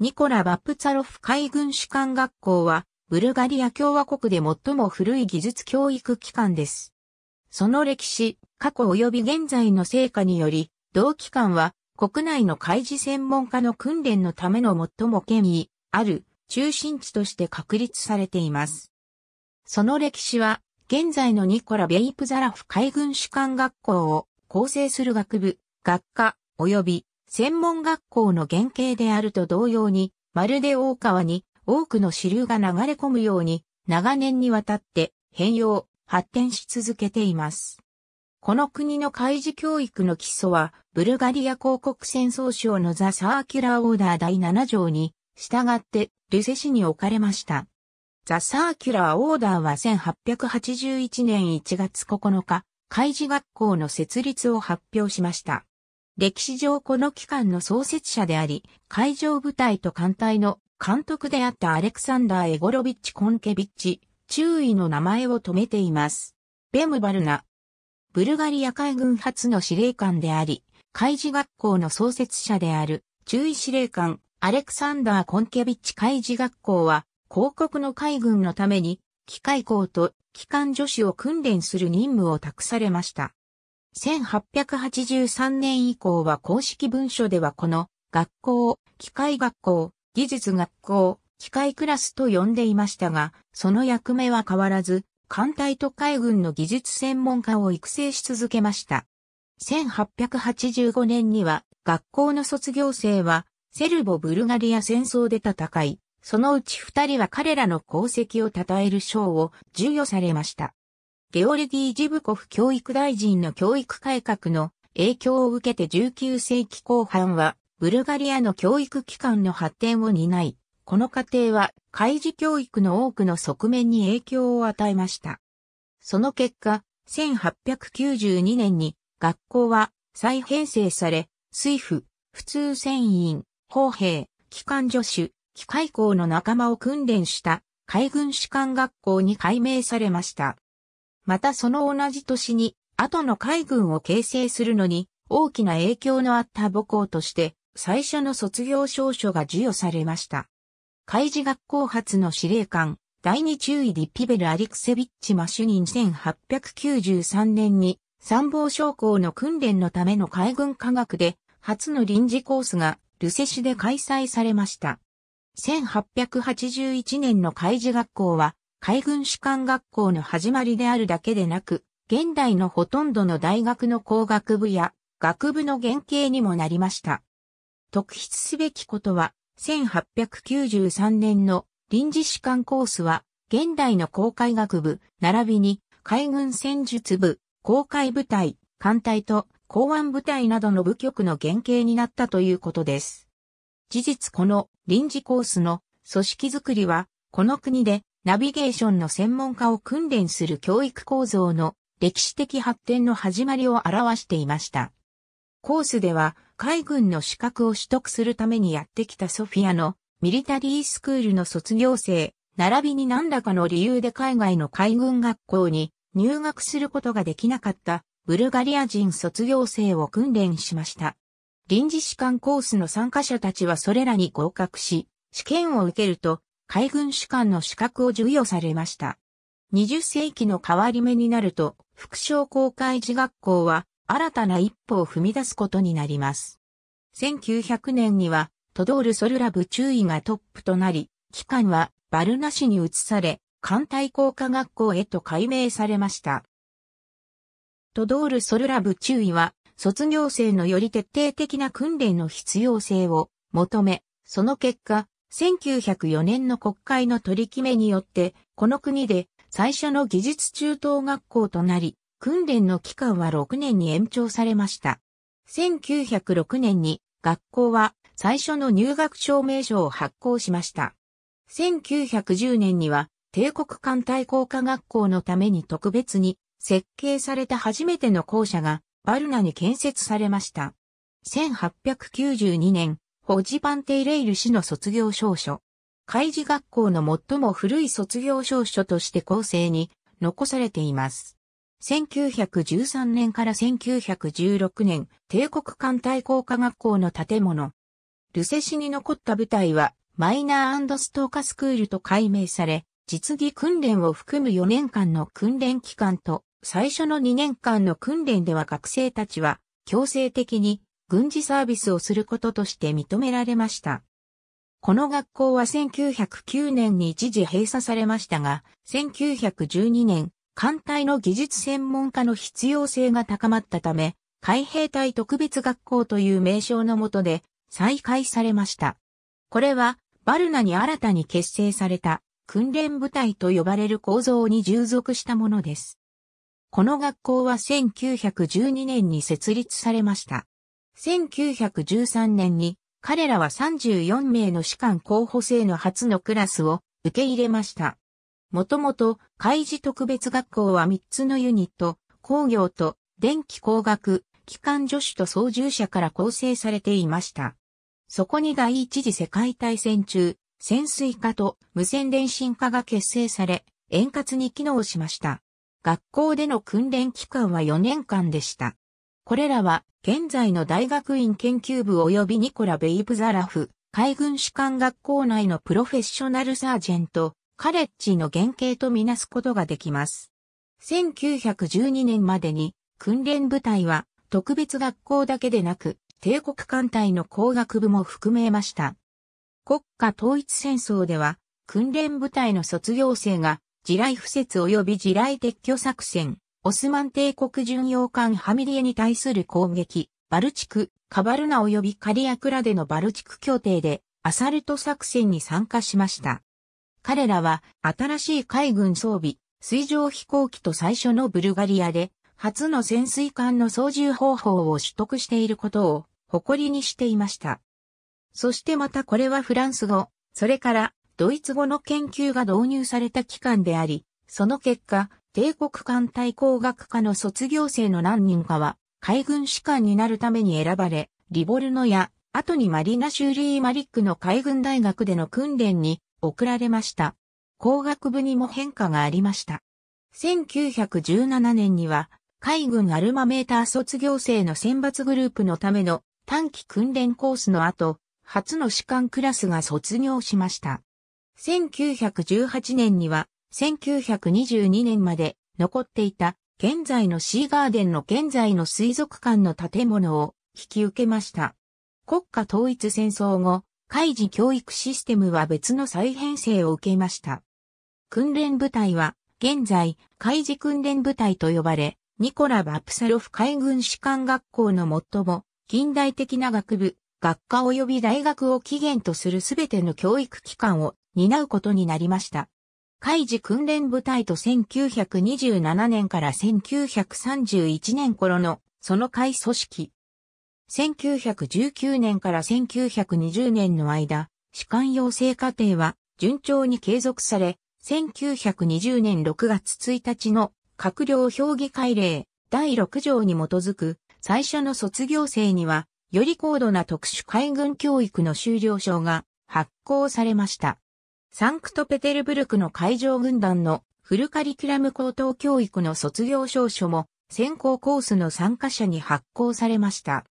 ニコラ・バプツァロフ海軍士官学校は、ブルガリア共和国で最も古い技術教育機関です。その歴史、過去及び現在の成果により、同機関は国内の海事専門家の訓練のための最も権威ある中心地として確立されています。その歴史は、現在のニコラ・ベイプザラフ海軍士官学校を構成する学部、学科、及び専門学校の原型であると同様に、まるで大川に多くの支流が流れ込むように、長年にわたって変容、発展し続けています。この国の開示教育の基礎は、ブルガリア広告戦争省のザ・サーキュラーオーダー第7条に、従って、ルセ市に置かれました。ザ・サーキュラーオーダーは1881年1月9日、開示学校の設立を発表しました。歴史上この機関の創設者であり、海上部隊と艦隊の監督であったアレクサンダー・エゴロビッチ・コンケビッチ、注意の名前を止めています。ベムバルナ。ブルガリア海軍初の司令官であり、海事学校の創設者である、注意司令官、アレクサンダー・コンケビッチ海事学校は、広告の海軍のために、機械校と機関女子を訓練する任務を託されました。1883年以降は公式文書ではこの学校を機械学校、技術学校、機械クラスと呼んでいましたが、その役目は変わらず、艦隊と海軍の技術専門家を育成し続けました。1885年には学校の卒業生はセルボ・ブルガリア戦争で戦い、そのうち二人は彼らの功績を称える賞を授与されました。ゲオルギー・ジブコフ教育大臣の教育改革の影響を受けて19世紀後半は、ブルガリアの教育機関の発展を担い、この過程は、開示教育の多くの側面に影響を与えました。その結果、1892年に学校は再編成され、水夫、普通船員、砲兵、機関助手、機械工の仲間を訓練した海軍士官学校に改名されました。またその同じ年に、後の海軍を形成するのに、大きな影響のあった母校として、最初の卒業証書が授与されました。海事学校発の司令官、第二中尉ディピベル・アリクセビッチ・マ主任1893年に、参謀将校の訓練のための海軍科学で、初の臨時コースが、ルセ市で開催されました。1881年の海事学校は、海軍士官学校の始まりであるだけでなく、現代のほとんどの大学の工学部や学部の原型にもなりました。特筆すべきことは、1893年の臨時士官コースは、現代の航海学部、並びに海軍戦術部、航海部隊、艦隊と港湾部隊などの部局の原型になったということです。事実この臨時コースの組織づくりは、この国でナビゲーションの専門家を訓練する教育構造の歴史的発展の始まりを表していました。コースでは海軍の資格を取得するためにやってきたソフィアのミリタリースクールの卒業生、並びに何らかの理由で海外の海軍学校に入学することができなかったブルガリア人卒業生を訓練しました。臨時士官コースの参加者たちはそれらに合格し、試験を受けると海軍士官の資格を授与されました。20世紀の変わり目になると、副将公開寺学校は新たな一歩を踏み出すことになります。1900年には、トドール・ソルラブ中尉がトップとなり、機関はバルナ市に移され、艦隊工科学校へと改名されました。トドール・ソルラブ中尉は、卒業生のより徹底的な訓練の必要性を求め、その結果、1904年の国会の取り決めによって、この国で最初の技術中等学校となり、訓練の期間は6年に延長されました。1906年に学校は最初の入学証明書を発行しました。1910年には帝国艦隊工科学校のために特別に設計された初めての校舎がバルナに建設されました。1892年、ホジパンテイレイル氏の卒業証書。海事学校の最も古い卒業証書として構成に残されています。1913年から1916年、帝国艦隊工科学校の建物。ルセ市に残った部隊は、マイナーストーカスクールと改名され、実技訓練を含む4年間の訓練期間と、最初の2年間の訓練では学生たちは、強制的に軍事サービスをすることとして認められました。この学校は1909年に一時閉鎖されましたが、1912年、艦隊の技術専門家の必要性が高まったため、海兵隊特別学校という名称のもとで再開されました。これは、バルナに新たに結成された訓練部隊と呼ばれる構造に従属したものです。この学校は1912年に設立されました。1913年に彼らは34名の士官候補生の初のクラスを受け入れました。もともと、海事特別学校は3つのユニット、工業と電気工学、機関助手と操縦者から構成されていました。そこに第一次世界大戦中、潜水科と無線電信科が結成され、円滑に機能しました。学校での訓練期間は4年間でした。これらは、現在の大学院研究部及びニコラ・ベイプザラフ、海軍士官学校内のプロフェッショナルサージェント、カレッジの原型とみなすことができます。1912年までに訓練部隊は特別学校だけでなく帝国艦隊の工学部も含めました。国家統一戦争では訓練部隊の卒業生が地雷敷設及び地雷撤去作戦、オスマン帝国巡洋艦ハミリエに対する攻撃、バルチク、カバルナ及びカリアクラでのバルチク協定でアサルト作戦に参加しました。彼らは新しい海軍装備、水上飛行機と最初のブルガリアで初の潜水艦の操縦方法を取得していることを誇りにしていました。そしてまたこれはフランス語、それからドイツ語の研究が導入された機関であり、その結果、帝国艦隊工学科の卒業生の何人かは、海軍士官になるために選ばれ、リボルノや、後にマリナ・シューリー・マリックの海軍大学での訓練に送られました。工学部にも変化がありました。1917年には、海軍アルマメーター卒業生の選抜グループのための短期訓練コースの後、初の士官クラスが卒業しました。1918年には1922年まで残っていた現在のシーガーデンの現在の水族館の建物を引き受けました。国家統一戦争後、海事教育システムは別の再編成を受けました。訓練部隊は現在海事訓練部隊と呼ばれ、ニコラ・バプサロフ海軍士官学校の最も近代的な学部、学科及び大学を起源とするすべての教育機関を担うことになりました。海事訓練部隊と1927年から1931年頃のその会組織。1919年から1920年の間、士官養成課程は順調に継続され、1920年6月1日の閣僚評議会令第6条に基づく最初の卒業生には、より高度な特殊海軍教育の修了証が発行されました。サンクトペテルブルクの会場軍団のフルカリキュラム高等教育の卒業証書も先行コースの参加者に発行されました。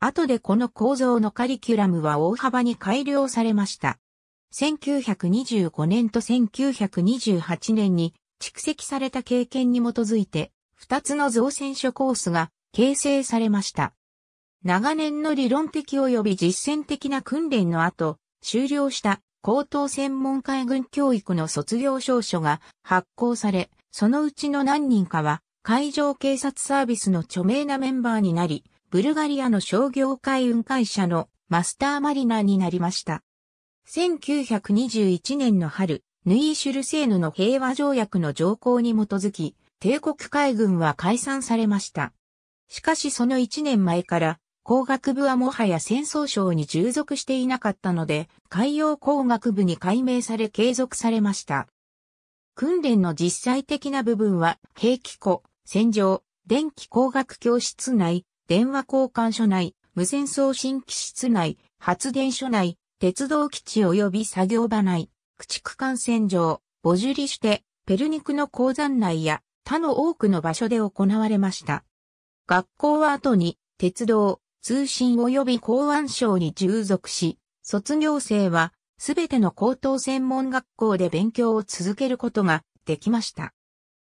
後でこの構造のカリキュラムは大幅に改良されました。1925年と1928年に蓄積された経験に基づいて、2つの造船所コースが形成されました。長年の理論的及び実践的な訓練の後、終了した高等専門海軍教育の卒業証書が発行され、そのうちの何人かは海上警察サービスの著名なメンバーになり、ブルガリアの商業海運会社のマスターマリナーになりました。1921年の春、ヌイーシュルセーヌの平和条約の条項に基づき、帝国海軍は解散されました。しかしその1年前から工学部はもはや戦争省に従属していなかったので、海洋工学部に改名され継続されました。訓練の実際的な部分は、兵器庫、戦場、電気工学教室内、電話交換所内、無線送信機室内、発電所内、鉄道基地及び作業場内、駆逐艦船上、ボジュリして、ペルニクの鉱山内や他の多くの場所で行われました。学校は後に鉄道、通信及び公安省に従属し、卒業生はすべての高等専門学校で勉強を続けることができました。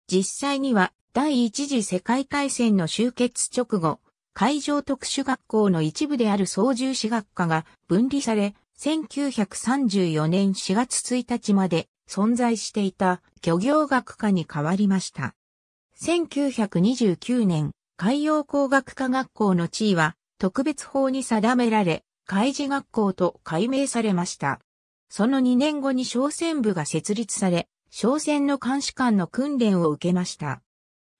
実際には第一次世界大戦の終結直後、海上特殊学校の一部である操縦士学科が分離され、1934年4月1日まで存在していた漁業学科に変わりました。1929年、海洋工学科学校の地位は特別法に定められ、開示学校と改名されました。その2年後に商船部が設立され、商船の監視官の訓練を受けました。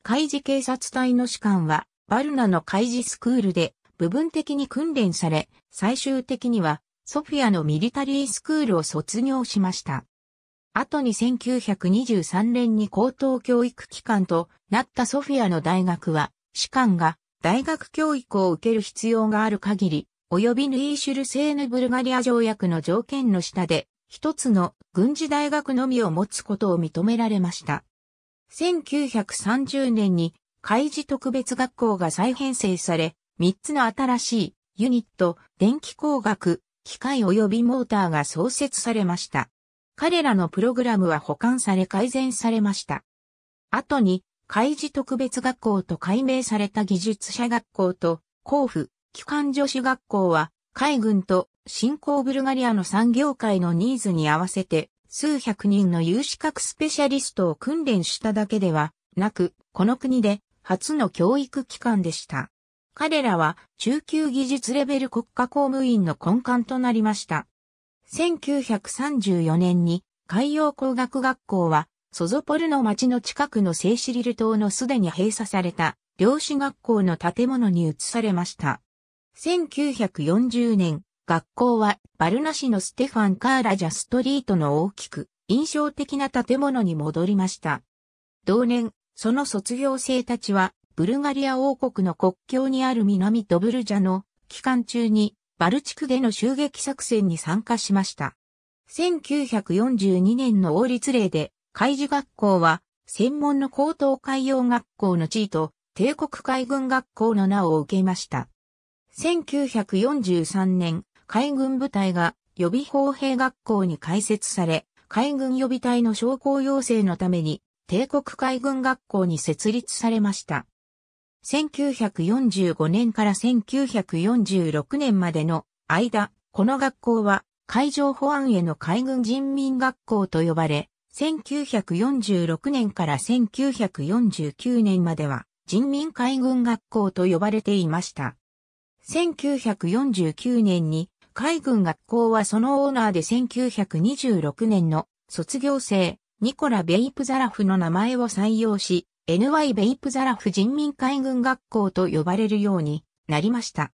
開示警察隊の士官は、バルナの開示スクールで部分的に訓練され、最終的にはソフィアのミリタリースクールを卒業しました。後に1923年に高等教育機関となったソフィアの大学は、士官が大学教育を受ける必要がある限り、及びヌイーシュルセーヌ・ブルガリア条約の条件の下で、一つの軍事大学のみを持つことを認められました。1930年に海事特別学校が再編成され、三つの新しいユニット、電気工学、機械及びモーターが創設されました。彼らのプログラムは保管され改善されました。後に海事特別学校と改名された技術者学校と、甲府、機関女子学校は、海軍と新興ブルガリアの産業界のニーズに合わせて、数百人の有資格スペシャリストを訓練しただけではなく、この国で初の教育機関でした。彼らは中級技術レベル国家公務員の根幹となりました。1934年に海洋工学学校はソゾポルの町の近くのセイシリル島のすでに閉鎖された漁師学校の建物に移されました。1940年、学校はバルナ市のステファン・カーラジャストリートの大きく印象的な建物に戻りました。同年、その卒業生たちはブルガリア王国の国境にある南ドブルジャの期間中にバル地区での襲撃作戦に参加しました。1942年の王立令で海事学校は、専門の高等海洋学校の地位と、帝国海軍学校の名を受けました。1943年、海軍部隊が予備砲兵学校に開設され、海軍予備隊の昇降要請のために、帝国海軍学校に設立されました。1945年から1946年までの間、この学校は海上保安への海軍人民学校と呼ばれ、1946年から1949年までは人民海軍学校と呼ばれていました。1949年に海軍学校はそのオーナーで1926年の卒業生ニコラ・ベイプザラフの名前を採用し NY ベイプザラフ人民海軍学校と呼ばれるようになりました。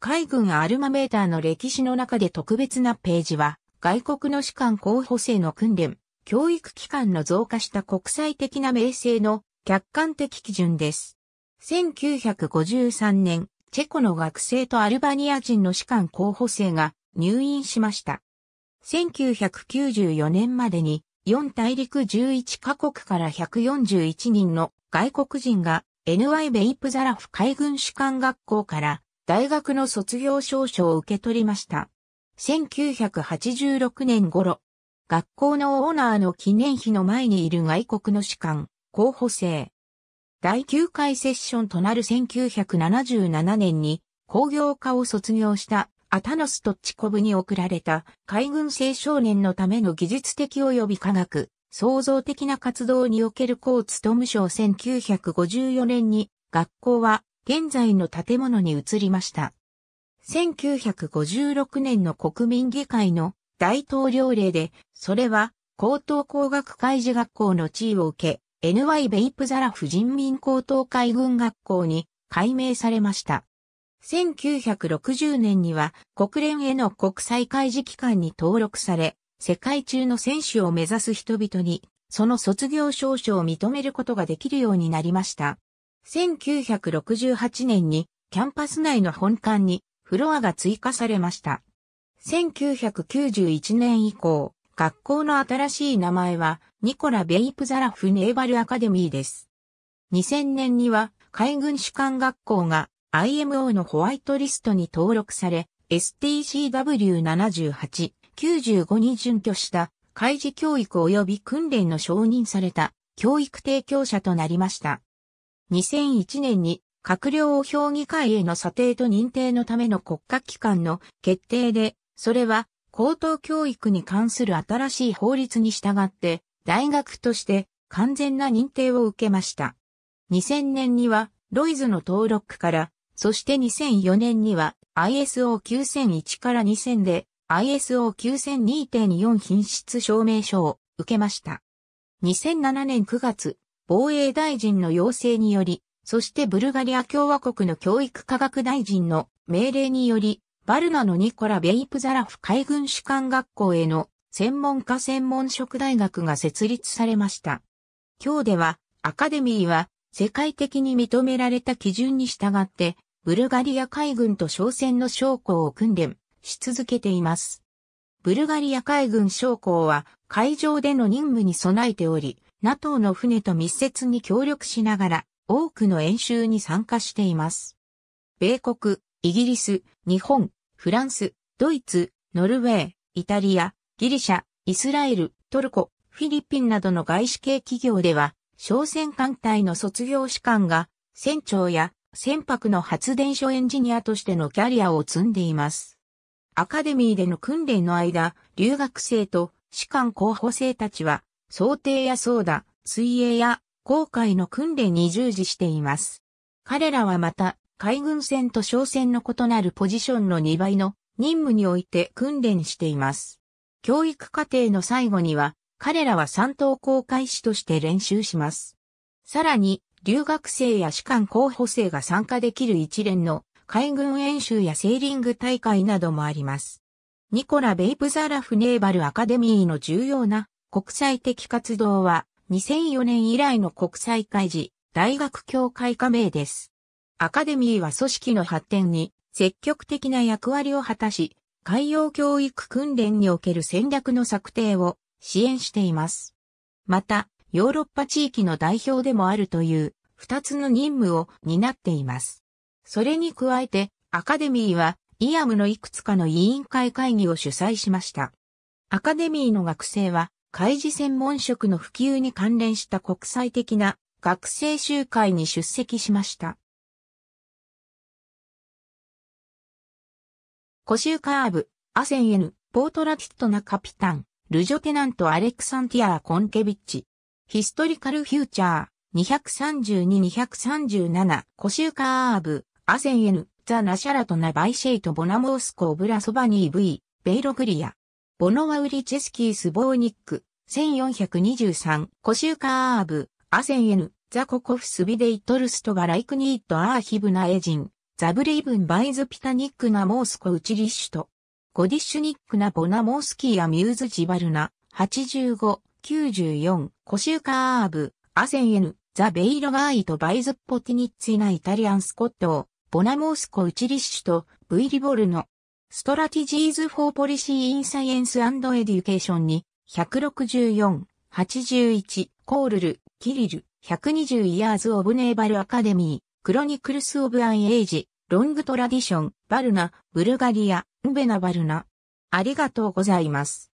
海軍アルマメーターの歴史の中で特別なページは外国の士官候補生の訓練、教育機関の増加した国際的な名声の客観的基準です。1953年、チェコの学生とアルバニア人の士官候補生が入院しました。1994年までに4大陸11カ国から141人の外国人が NY ベイプザラフ海軍士官学校から大学の卒業証書を受け取りました。1986年頃、学校のオーナーの記念碑の前にいる外国の士官、候補生。第9回セッションとなる1977年に工業科を卒業したアタノストッチコブに送られた海軍青少年のための技術的及び科学、創造的な活動におけるコーツ津務省1954年に学校は現在の建物に移りました。1956年の国民議会の大統領令で、それは、高等工学会事学校の地位を受け、NY ベイプザラフ人民高等海軍学校に改名されました。1960年には国連への国際開示機関に登録され、世界中の選手を目指す人々に、その卒業証書を認めることができるようになりました。1968年にキャンパス内の本館にフロアが追加されました。1991年以降、学校の新しい名前は、ニコラ・ベイプザラフ・ネーバル・アカデミーです。2000年には、海軍士官学校が IMO のホワイトリストに登録され、STCW78、95に準拠した、海事教育及び訓練の承認された、教育提供者となりました。2001年に閣僚を評議会への査定と認定のための国家機関の決定でそれは高等教育に関する新しい法律に従って大学として完全な認定を受けました。2000年にはロイズの登録から、そして2004年には ISO 9001から2000で ISO 9002.4品質証明書を受けました。2007年9月、防衛大臣の要請により、そしてブルガリア共和国の教育科学大臣の命令により、バルナのニコラ・ベイプザラフ海軍士官学校への専門家専門職大学が設立されました。今日では、アカデミーは世界的に認められた基準に従って、ブルガリア海軍と商船の将校を訓練し続けています。ブルガリア海軍将校は海上での任務に備えており、NATO の船と密接に協力しながら多くの演習に参加しています。米国、イギリス、日本、フランス、ドイツ、ノルウェー、イタリア、ギリシャ、イスラエル、トルコ、フィリピンなどの外資系企業では、商船艦隊の卒業士官が、船長や船舶の発電所エンジニアとしてのキャリアを積んでいます。アカデミーでの訓練の間、留学生と士官候補生たちは、想定や操舵、水泳や航海の訓練に従事しています。彼らはまた、海軍船と商船の異なるポジションの2倍の任務において訓練しています。教育課程の最後には、彼らは三等航海士として練習します。さらに、留学生や士官候補生が参加できる一連の海軍演習やセーリング大会などもあります。ニコラ・ベイブザラフ・ネーバル・アカデミーの重要な国際的活動は2004年以来の国際開示、大学協会加盟です。アカデミーは組織の発展に積極的な役割を果たし、海洋教育訓練における戦略の策定を支援しています。また、ヨーロッパ地域の代表でもあるという二つの任務を担っています。それに加えて、アカデミーはイアムのいくつかの委員会会議を主催しました。アカデミーの学生は、開示専門職の普及に関連した国際的な学生集会に出席しました。コシューカーブ、アセンエヌ、ポートラティットナカピタン、ルジョテナントアレクサンティアー・コンケビッチ。ヒストリカル・フューチャー、232-237、コシューカーブ、アセンエヌ、ザ・ナシャラトナ・バイシェイト・ボナモースコ・ブラ・ソバニー・ V、ベイログリア。ボノワウリ・チェスキー・スボーニック、1423、コシューカーブ、アセンエヌ、ザ・ココフス・ビデイトルストがライクニート・アーヒブナ・エジン、ザブレイブンバイズピタニックなモースコウチリッシュと、ゴディッシュニックなボナモースキーアミューズジバルナ、85、94、コシューカーブ、アセンエヌ、ザベイロガーイとバイズポティニッツィナイタリアンスコットボナモースコウチリッシュと、ブイリボルの、ストラティジーズ・フォー・ポリシー・イン・サイエンス・エデュケーションに、164、81、コールル、キリル、120イヤーズ・オブ・ネーバル・アカデミー、クロニクルス・オブ・アン・エイジ、ロングトラディション、バルナ、ブルガリア、ンベナバルナ。ありがとうございます。